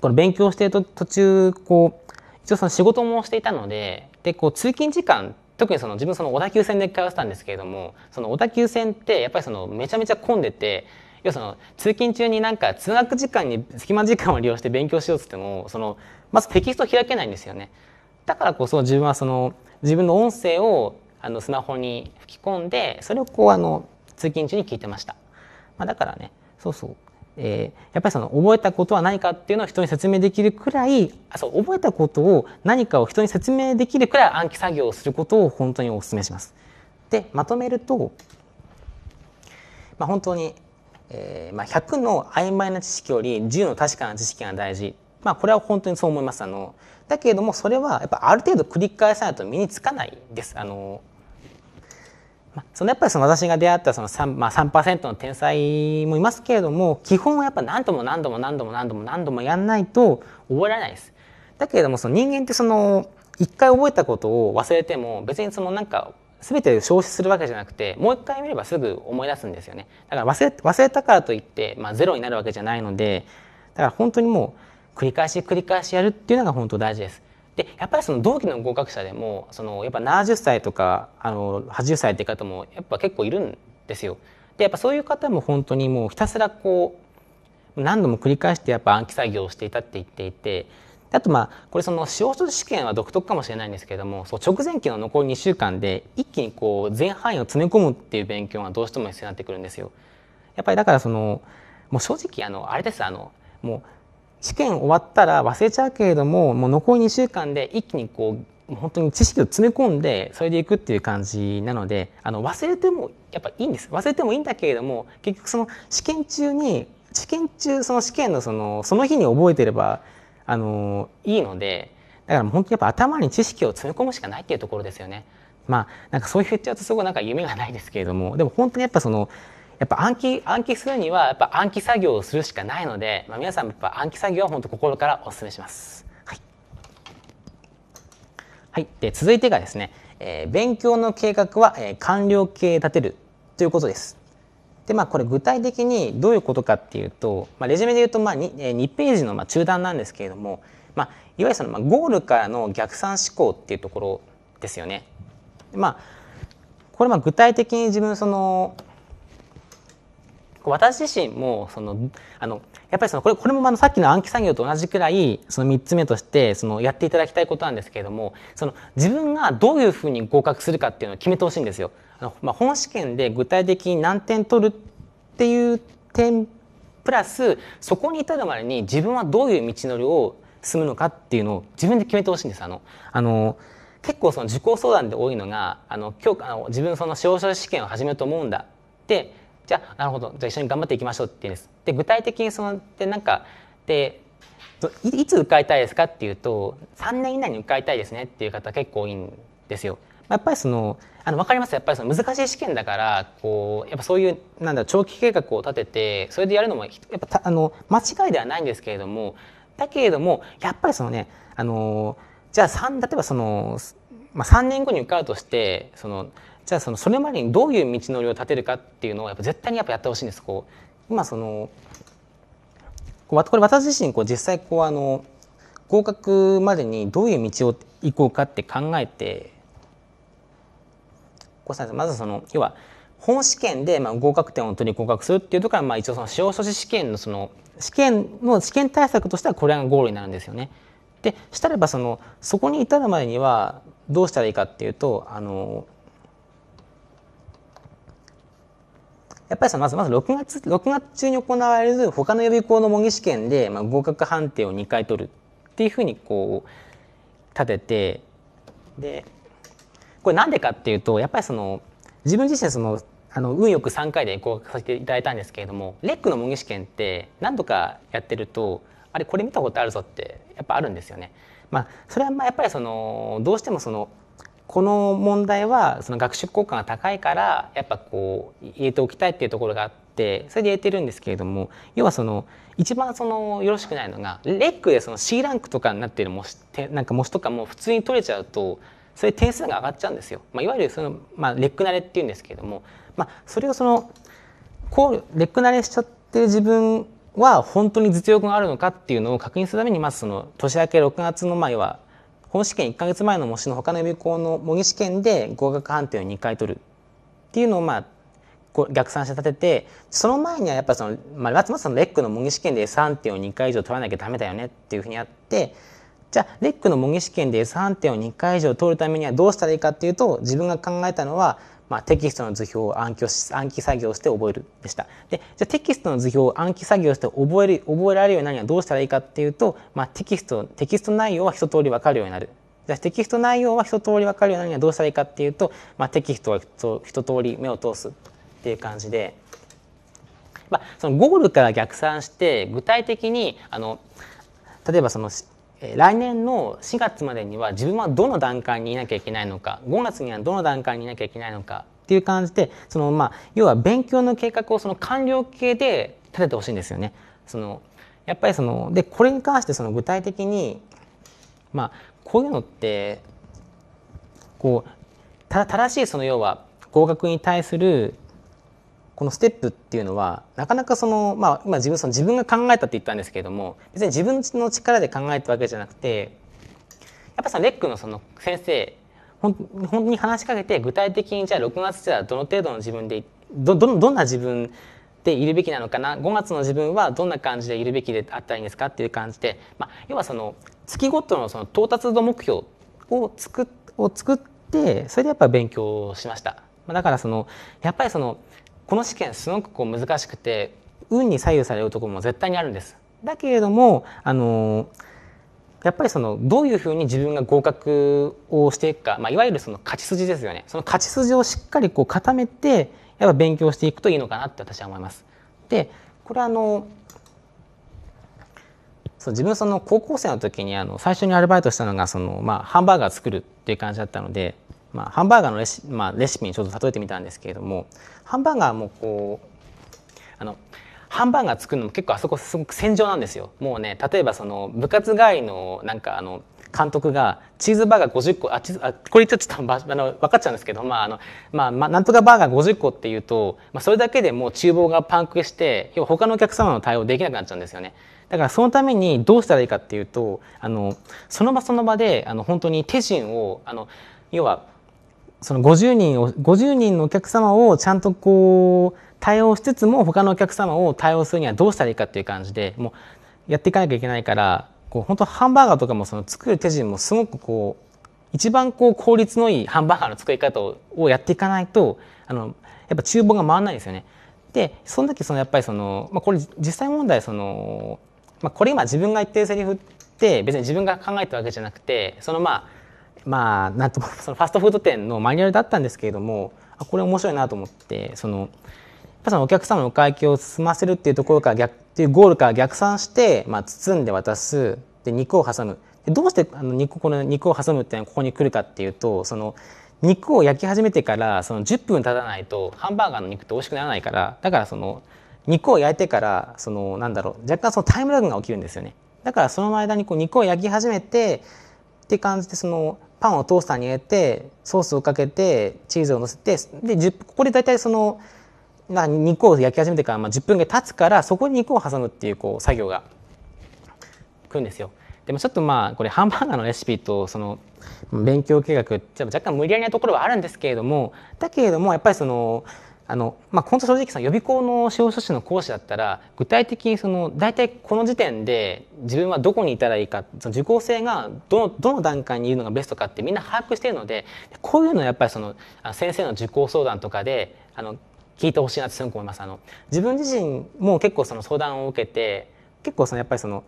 Speaker 1: この勉強している途中こう一応その仕事もしていたのででこう通勤時間特にその自分その小田急線で通ってたんですけれどもその小田急線ってやっぱりそのめちゃめちゃ混んでて要はその通勤中になんか通学時間に隙間時間を利用して勉強しようっつってもそのまずテキスト開けないんですよね。だからこそ自分はその自分の音声をあのスマホに吹き込んでそれをこうあの通勤中に聞いてました。まあ、だからね、そうそう。えー、やっぱりその覚えたことは何かっていうのを人に説明できるくらいあそう覚えたことを何かを人に説明できるくらい暗記作業をすることを本当にお勧めします。でまとめると、まあ、本当に、えーまあ、100の曖昧な知識より10の確かな知識が大事、まあ、これは本当にそう思いますあのだけれどもそれはやっぱある程度繰り返さないと身につかないです。あのそのやっぱりその私が出会ったその 3%,、まあ、3の天才もいますけれども基本はやっぱ何度も何度も何度も何度も何度もやんないと覚えられないです。だけれどもその人間ってその一回覚えたことを忘れても別にそのなんか全て消失するわけじゃなくてもう一回見ればすぐ思い出すんですよねだから忘れ忘れたからといって、まあ、ゼロになるわけじゃないのでだから本当にもう繰り返し繰り返しやるっていうのが本当大事です。でやっぱりその同期の合格者でもそのやっぱ70歳とかあの80歳って方もやっぱ結構いるんですよ。でやっぱそういう方も本当にもうひたすらこう何度も繰り返してやっぱ暗記作業をしていたって言っていてあとまあこれその司法書士試験は独特かもしれないんですけれどもそう直前期の残り2週間で一気にこう全範囲を詰め込むっていう勉強がどうしても必要になってくるんですよ。やっぱりだからそのもう正直あのあれですあのもう試験終わったら忘れちゃうけれどももう残り2週間で一気にこう本当に知識を詰め込んでそれでいくっていう感じなのであの忘れてもやっぱいいんです忘れてもいいんだけれども結局その試験中に試験中その試験のそのその日に覚えてればあのいいのでだから本当にやっぱ頭に知識を詰め込むしかないっていうところですよね。まあなんかそう言っちゃうとすごいなんか夢がないですけれどもでも本当にやっぱそのやっぱ暗記、暗記するには、やっぱ暗記作業をするしかないので、まあ、皆さんやっぱ暗記作業は本当心からお勧めします。はい。はい。で、続いてがですね、えー、勉強の計画は、えー、完了形立てるということです。で、まあ、これ具体的にどういうことかっていうと、まあ、レジュメで言うと、まあ2、えー、2ページのまあ中段なんですけれども、まあ、いわゆるその、まあ、ゴールからの逆算思考っていうところですよね。まあ、これまあ具体的に自分その私自身もそのあのやっぱりそのこれこれもあのさっきの暗記作業と同じくらいその3つ目としてそのやっていただきたいことなんですけれどもその自分がどういうふうに合格するかっていうのを決めてほしいんですよ。あのまあ、本試験で具体的に何点取るっていう点プラスそこに至るまでに自分はどういう道のりを進むのかっていうのを自分で決めてほしいんです。あのあの結構その受講相談で多いのがあの今日あの自分その司法書士試験を始めると思うんだってじゃあなるほどじゃあ一緒に頑張っていきましょうって言うんです。で具体的にそのでなんかでいいつ受かりたいですかっていうと3年以内に受かりたいですねっていう方結構多いんですよ。やっぱりそのあの分かりますやっぱりその難しい試験だからこうやっぱそういうなんだ長期計画を立ててそれでやるのもやっぱたあの間違いではないんですけれどもだけれどもやっぱりそのねあのじゃあ3例えばその、まあ、3年後に受かるとしてそのじゃあそのそれまでにどういう道のりを立てるかっていうのをやっぱ絶対にやっぱやってほしいんですこう今そのこれ私自身こう実際こうあの合格までにどういう道を行こうかって考えてこうまずその要は本試験でまあ合格点を取り合格するっていうところはまあ一応その司法書士試験のその試験の試験対策としてはこれがゴールになるんですよね。でしたらばそのそこに至るまでにはどうしたらいいかっていうとあのやっぱりそのまずまず6月 ,6 月中に行われる他の予備校の模擬試験で、まあ、合格判定を2回取るっていうふうにこう立ててでこれなんでかっていうとやっぱりその自分自身そのあの運よく3回で合格させていただいたんですけれどもレックの模擬試験って何度かやってるとあれこれ見たことあるぞってやっぱあるんですよね。まあ、それはまあやっぱりそのどうしてもそのこの問題はその学習効果が高いからやっぱこう入れておきたいっていうところがあってそれで入れてるんですけれども要はその一番そのよろしくないのがレックでその C ランクとかになってる模試なんか模試とかも普通に取れちゃうとそれ点数が上がっちゃうんですよ。まあ、いわゆるその、まあ、レック慣れっていうんですけれども、まあ、それをそのこうレック慣れしちゃってる自分は本当に実力があるのかっていうのを確認するためにまずその年明け6月の前要はこの試験1か月前の模試の他の予備校の模擬試験で合格判定を2回取るっていうのをまあ逆算して立ててその前にはやっぱその、まあ、松本さんのレックの模擬試験で S 判定を2回以上取らなきゃダメだよねっていうふうにやってじゃあレックの模擬試験で S 判定を2回以上取るためにはどうしたらいいかっていうと自分が考えたのはまあ、テキストの図表を暗記暗記作業して覚えるでした。で、じゃテキストの図表を暗記作業して覚える、覚えられるようになるにはどうしたらいいかっていうと、まあ、テキスト、テキスト内容は一通りわかるようになる。じゃテキスト内容は一通りわかるようになるにはどうしたらいいかっていうと、まあ、テキストは一通り目を通すっていう感じで、まあ、そのゴールから逆算して具体的にあの例えばその来年の4月までには自分はどの段階にいなきゃいけないのか5月にはどの段階にいなきゃいけないのかっていう感じでその、まあ、要は勉強の計画をその完了形で立ててほしいんですよね。そのやっぱりそのでこれに関してその具体的に、まあ、こういうのってこう正しいその要は合格に対するこのステップっていうのはなかなかその、まあ、今自分その自分が考えたって言ったんですけれども別に自分の力で考えたわけじゃなくてやっぱさレックのその先生本当に話しかけて具体的にじゃあ6月じゃあどの程度の自分でどどどんな自分でいるべきなのかな5月の自分はどんな感じでいるべきであったらいいんですかっていう感じで、まあ、要はその月ごとのその到達度目標を作を作ってそれでやっぱ勉強しました。だからそのやっぱりそのこの試験すごくこう難しくて運に左右されるところも絶対にあるんです。だけれどもあのやっぱりそのどういうふうに自分が合格をしていくか、まあ、いわゆるその勝ち筋ですよねその勝ち筋をしっかりこう固めてやっぱ勉強していくといいのかなって私は思います。でこれあのそう自分その高校生の時にあの最初にアルバイトしたのがその、まあ、ハンバーガー作るっていう感じだったのでまあ、ハンバーガーのレシ,、まあ、レシピにちょっと例えてみたんですけれどもハンバーガーもこうあのハンバーガー作るのも結構あそこすごく戦場なんですよもうね例えばその部活外のなんかあの監督がチーズバーガー50個あチーズあこれちちょっとあの分かっちゃうんですけど、まああのまあ、まあ、なんとかバーガー50個っていうと、まあ、それだけでもう厨房がパンクして要は他のお客様の対応できなくなっちゃうんですよねだからそのためにどうしたらいいかっていうとあのその場その場であの本当に手順をあの要はその50人を、50人のお客様をちゃんとこう、対応しつつも、他のお客様を対応するにはどうしたらいいかっていう感じで、もう、やっていかなきゃいけないから、こう、本当ハンバーガーとかもその作る手順もすごくこう、一番こう、効率のいいハンバーガーの作り方ををやっていかないと、あの、やっぱ厨房が回らないですよね。で、その時、そのやっぱりその、まあ、これ実際問題、その、まあ、これ今自分が言ってるセリフって別に自分が考えたわけじゃなくて、そのまあ、まあなんともそのファストフード店のマニュアルだったんですけれどもあこれ面白いなと思ってそのやっぱそのお客様のお会計を済ませるっていうところから逆っていうゴールから逆算して、まあ、包んで渡すで肉を挟むどうしてあの肉この肉を挟むっていうのはここに来るかっていうとその肉を焼き始めてからその10分経たないとハンバーガーの肉って美味しくならないからだからその肉を焼いてからそのなんだろう若干そのタイムラグが起きるんですよねだからその間にこう肉を焼き始めてって感じでそのパンをトースターに入れてソースをかけてチーズをのせてでここで大体その肉を焼き始めてからまあ10分ぐらい経つからそこに肉を挟むっていうこう作業が来るんですよ。でもちょっとまあこれハンバーガーのレシピとその勉強計画若干無理やりなところはあるんですけれどもだけれどもやっぱりそのあのまあ、本当正直予備校の司法書士の講師だったら具体的にその大体この時点で自分はどこにいたらいいかその受講生がどのどの段階にいるのがベストかってみんな把握してるのでこういうのはやっぱりその先生の受講相談とかであの聞いてほしいなってすごく思います。あの自分自身も結構その相談を受けて結構そのやっぱりその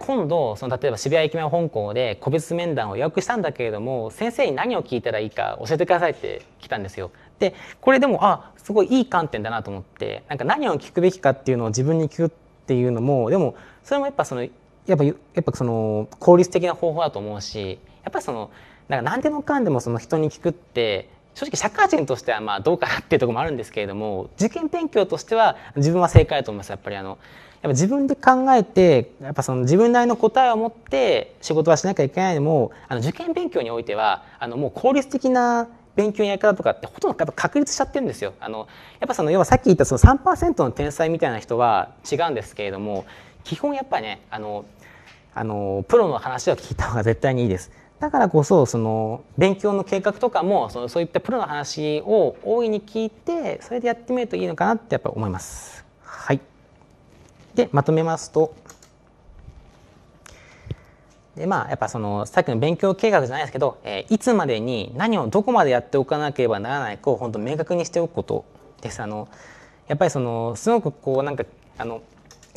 Speaker 1: 今度その例えば渋谷駅前本校で個別面談を予約したんだけれども先生に何を聞いたらいいか教えてくださいって来たんですよ。でこれでもあすごいいい観点だなと思ってなんか何を聞くべきかっていうのを自分に聞くっていうのもでもそれもやっぱそのやっぱやっぱその効率的な方法だと思うしやっぱりそのなんか何でもかんでもその人に聞くって正直社会人としてはまあどうかなっていうところもあるんですけれども受験勉強としては自分は正解だと思いますやっぱりあのやっぱ自分で考えてやっぱその自分なりの答えを持って仕事はしなきゃいけないのもあの受験勉強においてはあのもう効率的な勉強のやり方とかってほとんどやっぱ確立しちゃってるんですよ。あのやっぱその要はさっき言ったその3%の天才みたいな人は違うんですけれども基本やっぱねあのあのプロの話は聞いた方が絶対にいいです。だからこそその勉強の計画とかもそのそういったプロの話を大いに聞いてそれでやってみるといいのかなってやっぱ思います。はい、でまとめますとでまあ、やっぱそのさっきの勉強計画じゃないですけど、えー、いつまでに何をどこまでやっておかなければならないかを本当明確にしておくことですあのやっぱりそのすごくこうなんかあの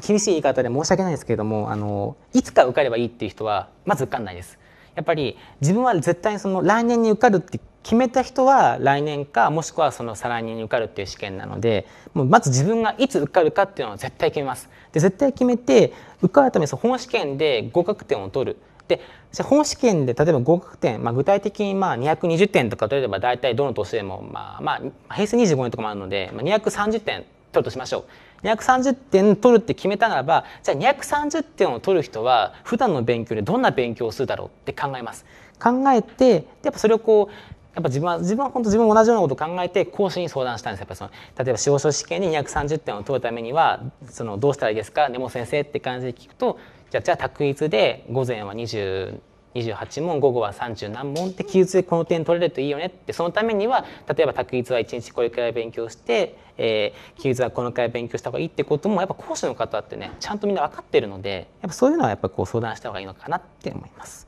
Speaker 1: 厳しい言い方で申し訳ないですけれどもあのいつか受かればいいっていう人はまず受かんないです。やっぱり自分は絶対その来年に受かるって決めた人は来年かもしくはその再来年に受かるっていう試験なのでもうまず自分がいつ受かるかっていうのは絶対決めます。で絶対決めて受かるために本試験で合格点を取るで本試験で例えば合格点、まあ、具体的にまあ220点とか取れれば大体どの年でも、まあまあ、平成25年とかもあるので、まあ、230点取るとしましょう。230点取るって決めたならばじゃあ230点を取る人は普段の勉強でどんな勉強をするだろうって考えます。考えてやっぱそれをこうやっぱ自分は自分は本当自分も同じようなことを考えて講師に相談したんですやっぱその例えば司法書試験に230点を取るためにはそのどうしたらいいですか根本先生って感じで聞くとじゃあじゃ択一で午前は20 28問午後は30何問って記述でこの点取れるといいよねってそのためには例えば択一は1日これくらい勉強して、えー、記述はこのくらい勉強した方がいいってこともやっぱ講師の方ってねちゃんとみんな分かってるのでやっぱそういうのはやっぱこう相談した方がいいのかなって思います。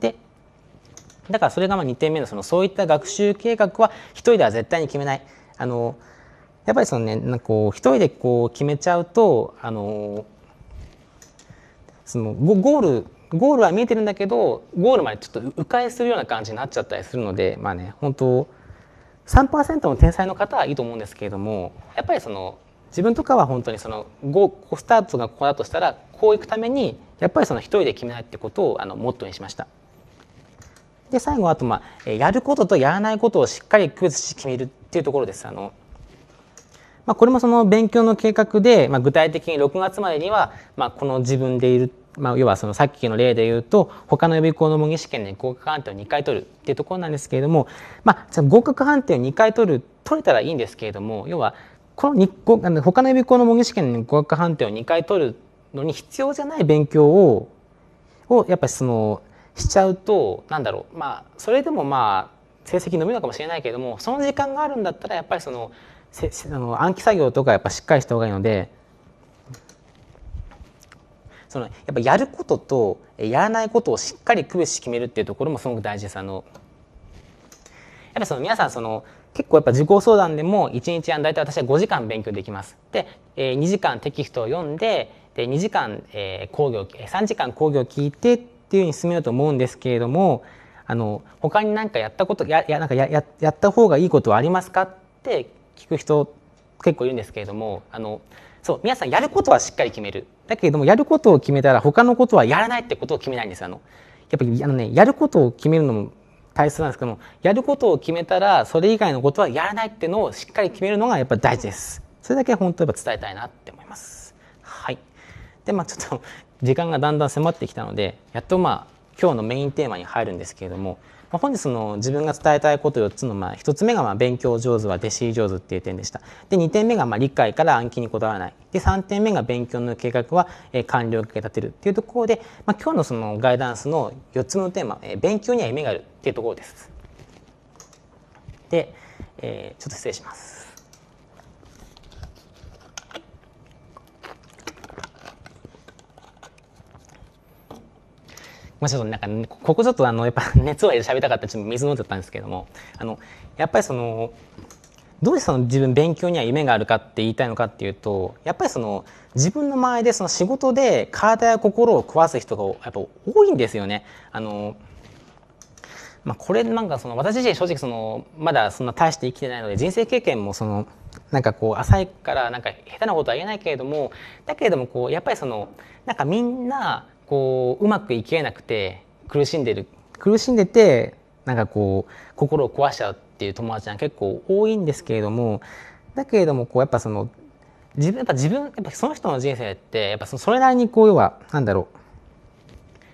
Speaker 1: でだからそれがまあ2点目のそのそういった学習計画は一人では絶対に決めない。あのやっぱりそのねなんかこう一人でこう決めちゃうとあのそのゴールゴールは見えてるんだけどゴールまでちょっと迂回するような感じになっちゃったりするのでまあね本当3%の天才の方はいいと思うんですけれどもやっぱりその自分とかは本当にその5スタートがここだとしたらこういくためにやっぱりその一人で決めないってことをあのモットーにしました。で最後あとまあやることとやらないことをしっかり区別し決めるっていうところです。あのまあ、これもその勉強の計画で、まあ、具体的に6月までには、まあ、この自分でいるまあ、要はそのさっきの例で言うと他の予備校の模擬試験で合格判定を2回取るっていうところなんですけれども、まあ、合格判定を2回取る取れたらいいんですけれども要はこの他の予備校の模擬試験で合格判定を2回取るのに必要じゃない勉強ををやっぱりそのしちゃうとなんだろうまあそれでもまあ成績伸びるかもしれないけれどもその時間があるんだったらやっぱりそのせあの暗記作業とかやっぱしっかりした方がいいのでそのやっぱやることとやらないことをしっかり区別して決めるっていうところもすごく大事です。あのやっぱその皆さんその結構やっぱ受講相談でも1日大体私は5時間勉強できます。で、えー、2時間テキストを読んでで2時間、え講義を3時間講義を聞いてっていうふうに進めようと思うんですけれどもあの他に何かやったことややなんかやややった方がいいことはありますかって聞く人結構いるんですけれどもあのそう、皆さんやることはしっかり決める。だけれども、やることを決めたら他のことはやらないってことを決めないんです。あの、やっぱり、あのね、やることを決めるのも大切なんですけども、やることを決めたら、それ以外のことはやらないってのをしっかり決めるのがやっぱ大事です。それだけ本当は伝えたいなって思います。はい。で、まあちょっと、時間がだんだん迫ってきたので、やっとまあ今日のメインテーマに入るんですけれども、まあ、本日の自分が伝えたいこと4つの、まあ、1つ目がまあ勉強上手は弟子上手っていう点でした。で、2点目がまあ理解から暗記にこだわらない。で、3点目が勉強の計画は、えー、完了をかけ立てるっていうところで、まあ、今日のそのガイダンスの4つのテーマ、えー、勉強には夢があるっていうところです。で、えー、ちょっと失礼します。まあ、ちょっとなんか、ね、ここちょっとあの、やっぱ 熱を入れて喋りたかったちょっと水飲んじゃったんですけども、あの、やっぱりその、どうしてその自分勉強には夢があるかって言いたいのかっていうと、やっぱりその自分の周りでその仕事で体や心を壊す人がやっぱ多いんですよね。あの、まあ、これなんかその私自身正直そのまだそんな大して生きてないので人生経験もそのなんかこう浅いからなんか下手なことは言えないけれどもだけれどもこうやっぱりそのなんかみんなこううまくいけなくて苦しんでる苦しんでてなんかこう心を壊しちゃうっていう友達が結構多いんですけれどもだけれどもこうやっぱその自分やっぱ自分やっぱその人の人生ってやっぱそれなりにこう要は何だろう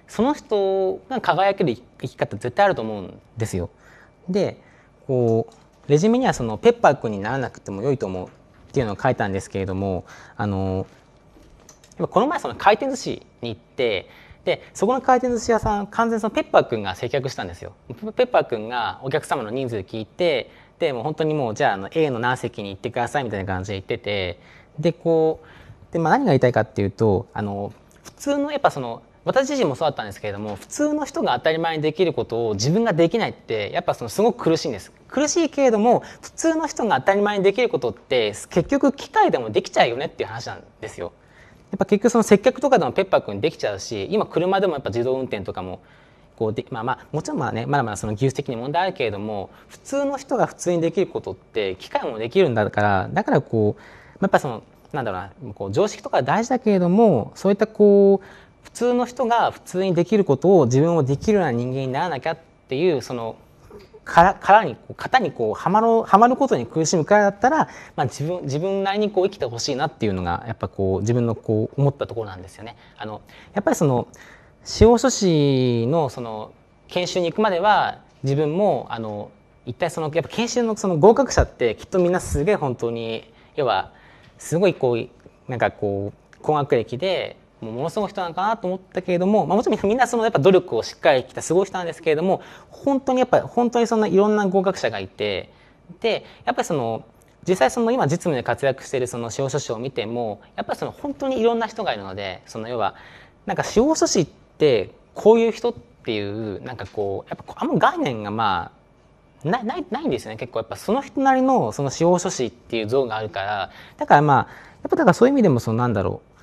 Speaker 1: その人が輝ける生き方絶対あると思うんですよ。でこうレジュメにはそのペッパー君にならなくても良いと思うっていうのを書いたんですけれどもあのこの前その回転寿司に行ってでそこの回転寿司屋さん完全にそのペッパー君が接客したんですよペッパー君がお客様の人数聞いてでもう本当にもうじゃああの A の何席に行ってくださいみたいな感じで言っててでこうで、まあ、何が言いたいかっていうとあの普通のやっぱその私自身もそうだったんですけれども普通の人が当たり前にできることを自分ができないってやっぱそのすごく苦しいんです苦しいけれども普通の人が当たり前にできることって結局機械でもできちゃうよねっていう話なんですよ。やっぱ結局その接客とかでもペッパー君できちゃうし今車でもやっぱ自動運転とかもこうでまあまあもちろんまあねまだまだその技術的に問題あるけれども普通の人が普通にできることって機械もできるんだからだからこうやっぱそのなんだろうなこう常識とか大事だけれどもそういったこう普通の人が普通にできることを自分もできるような人間にならなきゃっていうその殻に、型にこう、はまる、はまることに苦しむくらいだったら、まあ自分、自分なりにこう生きてほしいなっていうのが、やっぱこう、自分のこう、思ったところなんですよね。あの、やっぱりその、司法書士のその、研修に行くまでは、自分も、あの、一体その、やっぱ研修のその合格者ってきっとみんなすげえ本当に、要は、すごいこう、なんかこう、高学歴で、もうものすごい人なのかなと思ったけれども、まあ、もちろんみんなそのやっぱ努力をしっかりきたすごい人なんですけれども本当にやっぱり本当にそんないろんな合格者がいてでやっぱりその実際その今実務で活躍しているその司法書士を見てもやっぱりその本当にいろんな人がいるのでその要はなんか司法書士ってこういう人っていうなんかこうやっぱあんま概念がまあないないないんですよね結構やっぱその人なりのその司法書士っていう像があるからだからまあやっぱだからそういう意味でもそのなんだろう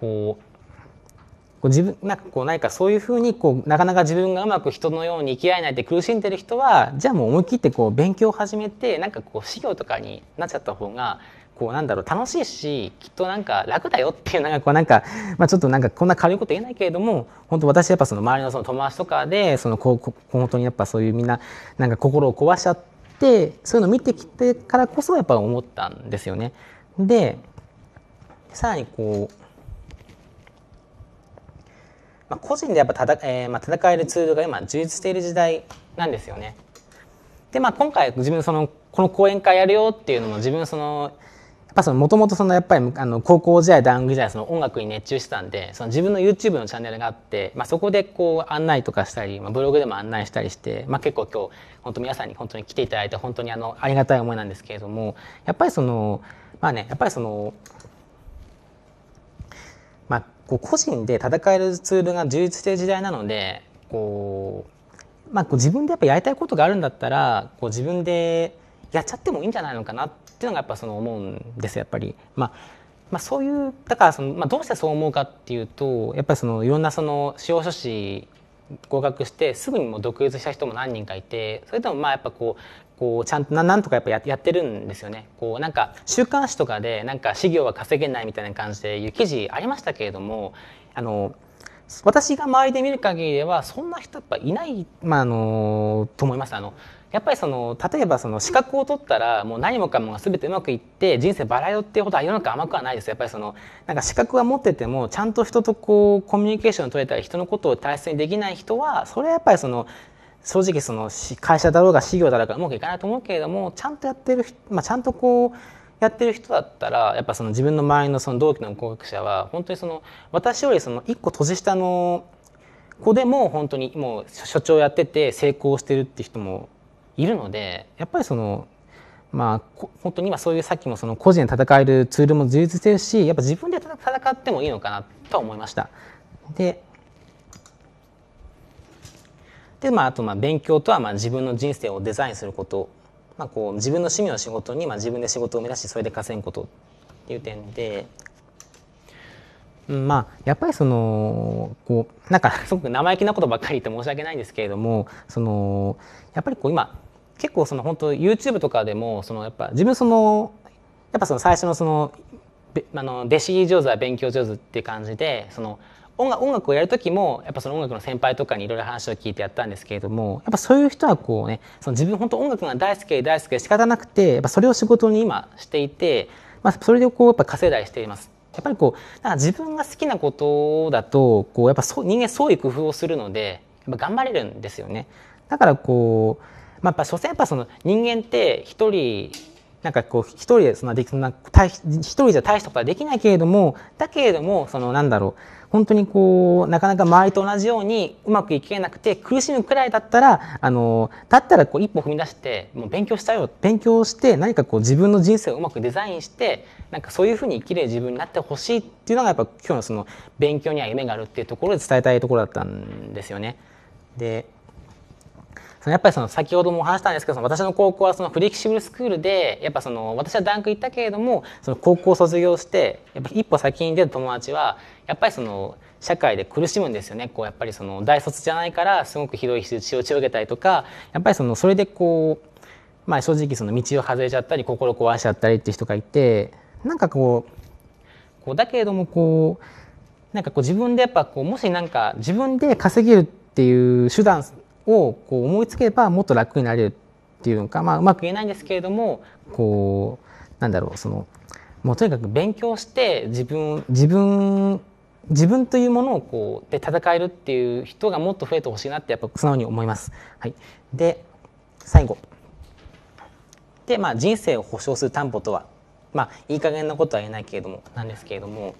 Speaker 1: こうこう自分なんかこう何かそういうふうにこうなかなか自分がうまく人のように生き合えないって苦しんでる人はじゃあもう思い切ってこう勉強を始めてなんかこう資料とかになっちゃった方がこうなんだろう楽しいしきっとなんか楽だよっていうなんかこうなんか、まあ、ちょっとなんかこんな軽いこと言えないけれども本当私やっぱその周りのその友達とかでそのここ本当にやっぱそういうみんななんか心を壊しちゃってそういうのを見てきてからこそやっぱ思ったんですよね。でさらにこうまあ、個人でやっぱ戦,、えーまあ、戦えるツールが今充実している時代なんですよね。でまあ今回自分そのこの講演会やるよっていうのも自分そのやっぱもともとやっぱりあの高校時代大学時代その音楽に熱中してたんでその自分の YouTube のチャンネルがあって、まあ、そこでこう案内とかしたり、まあ、ブログでも案内したりして、まあ、結構今日本当皆さんに本当に来ていただいて本当にあのありがたい思いなんですけれどもやっぱりそのまあねやっぱりそのまあこう個人で戦えるツールが充実してる時代なのでこう、まあ、こう自分でやっぱやりたいことがあるんだったらこう自分でやっちゃってもいいんじゃないのかなっていうのがやっぱその思うんですやっぱり。まあまあ、そういうだからその、まあ、どうしてそう思うかっていうとやっぱりそのいろんなその司法書士合格してすぐにも独立した人も何人かいてそれでもまあやっぱこうこうちゃんとなんとかやっぱややってるんですよねこうなんか週刊誌とかでなんか資料は稼げないみたいな感じでいう記事ありましたけれどもあの私が周りで見る限りではそんな人やっぱいない、まあ、あのと思います。あのやっぱりその例えばその資格を取ったらもう何もかもが全てうまくいって人生バラよっていうことは世の中甘くはないですやっぱりそのなんか資格は持っててもちゃんと人とこうコミュニケーションを取れたり人のことを大切にできない人はそれはやっぱりその正直その会社だろうが事業だろうがうまくいかないと思うけれどもちゃんとやってる人、まあ、ちゃんとこうやってる人だったらやっぱその自分の周りのその同期の合格者は本当にその私よりその1個年下の子でも本当にもう所長やってて成功してるって人もいるのでやっぱりそのまあ本当に今そういうさっきもその個人で戦えるツールも充実してるしやっぱ自分で戦ってもいいのかなとは思いました。でで、まあ、あとまあ勉強とはまあ自分の人生をデザインすること、まあ、こう自分の趣味の仕事にまあ自分で仕事を目指しそれで稼ぐことっていう点で、まあ、やっぱりそのこうなんか すごく生意気なことばっかり言って申し訳ないんですけれどもそのやっぱりこう今結構その本当 YouTube とかでもそのやっぱ自分そのやっぱその最初のそのあの弟子上手は勉強上手っていう感じでその音楽音楽をやる時もやっぱその音楽の先輩とかにいろいろ話を聞いてやったんですけれどもやっぱそういう人はこうねその自分本当音楽が大好きで大好きで仕方なくてやっぱそれを仕事に今していて、まあ、それでこうやっぱ稼いだりしています。やっぱりこうだから自分が好きなことだとこうやっぱそ人間創意工夫をするのでやっぱ頑張れるんですよね。だからこう、まあ、やっぱ所詮やっぱその人間って一人なんかこう一人でそんなできそんな一人じゃ大したことはできないけれどもだけれどもそのなんだろう本当にこう、なかなか周りと同じようにうまくいけなくて苦しむくらいだったら、あの、だったらこう一歩踏み出して、もう勉強したよ、勉強して何かこう自分の人生をうまくデザインして、なんかそういうふうに生きれる自分になってほしいっていうのがやっぱ今日のその勉強には夢があるっていうところで伝えたいところだったんですよね。で、そのやっぱりその先ほども話したんですけどその私の高校はそのフレキシブルスクールでやっぱその私はダンク行ったけれどもその高校卒業してやっぱ一歩先に出る友達はやっぱりその社会で苦しむんですよねこうやっぱりその大卒じゃないからすごくひどい人血をを受けたりとかやっぱりそのそれでこう、まあ、正直その道を外れちゃったり心壊しちゃったりっていう人がいてなんかこうこうだけれどもこうなんかこう自分でやっぱこうもしなんか自分で稼げるっていう手段をこう思いつけばもっと楽になれるっていうのか、まあ、うまく言えないんですけれどもこうなんだろうそのもうとにかく勉強して自分自分自分というものをこうで戦えるっていう人がもっと増えてほしいなってやっぱ素直に思います。はい、で最後で、まあ、人生を保障する担保とは、まあ、いい加減なことは言えないけれどもなんですけれども。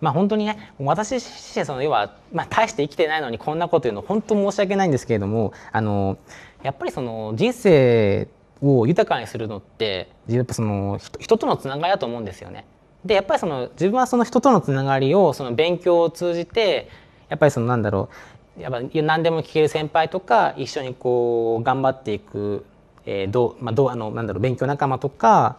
Speaker 1: まあ、本当にね私自身その要は、まあ、大して生きてないのにこんなこと言うの本当申し訳ないんですけれどもあのやっぱりその人生を豊かにするのってやっぱその人とのつながりだと思うんですよね。でやっぱりその自分はその人とのつながりをその勉強を通じてやっぱりそのなんだろうやっぱ何でも聞ける先輩とか一緒にこう頑張っていく、えーどうまあ、どうあのなんだろう勉強仲間とか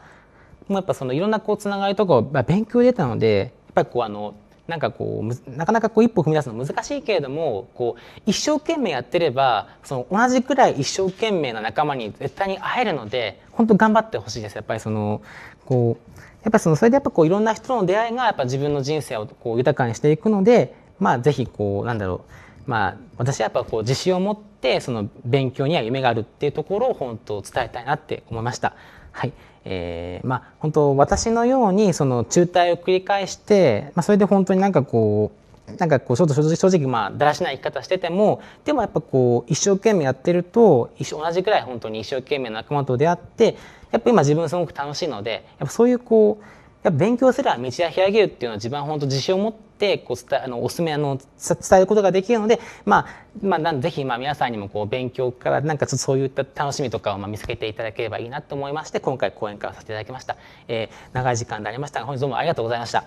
Speaker 1: もやっぱそのいろんなこうつながりとかを勉強出たのでぱりこうあのなんかこうなかなかこう一歩踏み出すの難しいけれどもこう一生懸命やってればその同じくらい一生懸命な仲間に絶対に会えるので本当頑張ってほしいですやっぱりそのこうやっぱそのそれでやっぱこういろんな人との出会いがやっぱ自分の人生をこう豊かにしていくのでまあぜひこうなんだろうまあ私はやっぱこう自信を持ってその勉強には夢があるっていうところを本当伝えたいなって思いました。はいえー、まあ本当私のようにその中退を繰り返して、まあ、それで本当になんかこうなんかこうちょっと正直まあだらしない生き方しててもでもやっぱこう一生懸命やってると一同じくらい本当に一生懸命仲間と出会ってやっぱ今自分すごく楽しいのでやっぱそういうこうやっぱ勉強すれば道は開けるっていうのは自分は本当自信を持ってってこう伝あのおすすめあの伝えることができるので、まあまあ、ぜひまあ皆さんにもこう勉強からなんかそういった楽しみとかをまあ見つけていただければいいなと思いまして今回講演会をさせていただきました、えー、長い時間になりましたが本日どうもありがとうございました。